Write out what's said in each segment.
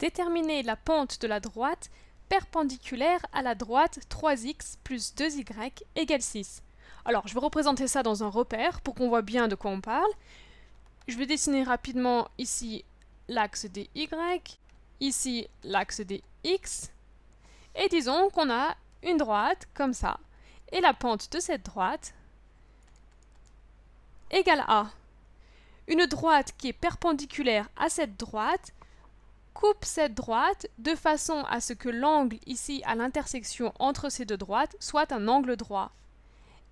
Déterminer la pente de la droite perpendiculaire à la droite 3x plus 2y égale 6. Alors, je vais représenter ça dans un repère pour qu'on voit bien de quoi on parle. Je vais dessiner rapidement ici l'axe des y, ici l'axe des x, et disons qu'on a une droite comme ça, et la pente de cette droite égale à une droite qui est perpendiculaire à cette droite coupe cette droite de façon à ce que l'angle ici à l'intersection entre ces deux droites soit un angle droit.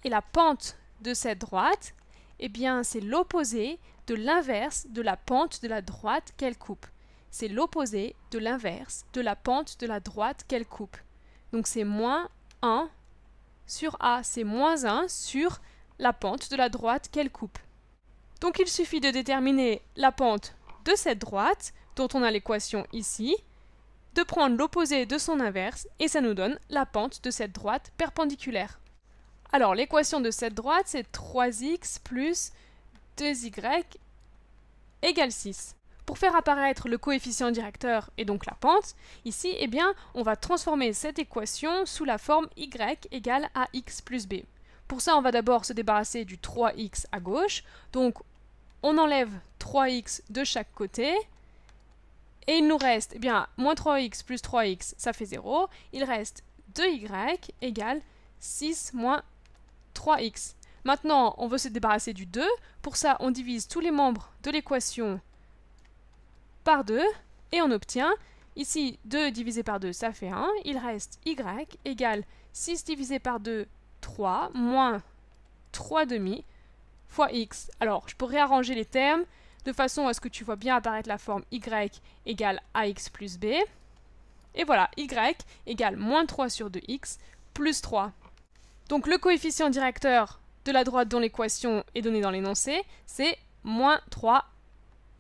Et la pente de cette droite, eh bien c'est l'opposé de l'inverse de la pente de la droite qu'elle coupe. C'est l'opposé de l'inverse de la pente de la droite qu'elle coupe. Donc c'est moins 1 sur A, c'est moins 1 sur la pente de la droite qu'elle coupe. Donc il suffit de déterminer la pente de cette droite, dont on a l'équation ici, de prendre l'opposé de son inverse, et ça nous donne la pente de cette droite perpendiculaire. Alors l'équation de cette droite, c'est 3x plus 2y égale 6. Pour faire apparaître le coefficient directeur et donc la pente, ici, eh bien, on va transformer cette équation sous la forme y égale à x plus b. Pour ça, on va d'abord se débarrasser du 3x à gauche, donc on enlève 3x de chaque côté. Et il nous reste, eh bien, moins 3x plus 3x, ça fait 0. Il reste 2y égale 6 moins 3x. Maintenant, on veut se débarrasser du 2. Pour ça, on divise tous les membres de l'équation par 2 et on obtient, ici, 2 divisé par 2, ça fait 1. Il reste y égale 6 divisé par 2, 3, moins 3 demi fois x. Alors, je peux réarranger les termes de façon à ce que tu vois bien apparaître la forme y égale ax plus b. Et voilà, y égale moins 3 sur 2x plus 3. Donc le coefficient directeur de la droite dont l'équation est donnée dans l'énoncé, c'est moins 3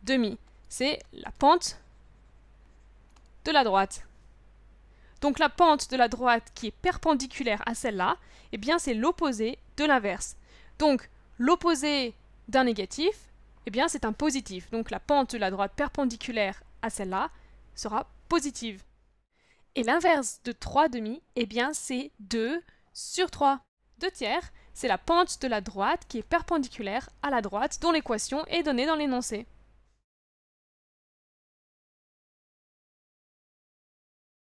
demi. C'est la pente de la droite. Donc la pente de la droite qui est perpendiculaire à celle-là, eh bien c'est l'opposé de l'inverse. Donc l'opposé d'un négatif, eh bien c'est un positif. Donc la pente de la droite perpendiculaire à celle-là sera positive. Et l'inverse de 3 demi, eh bien c'est 2 sur 3. 2 tiers, c'est la pente de la droite qui est perpendiculaire à la droite dont l'équation est donnée dans l'énoncé.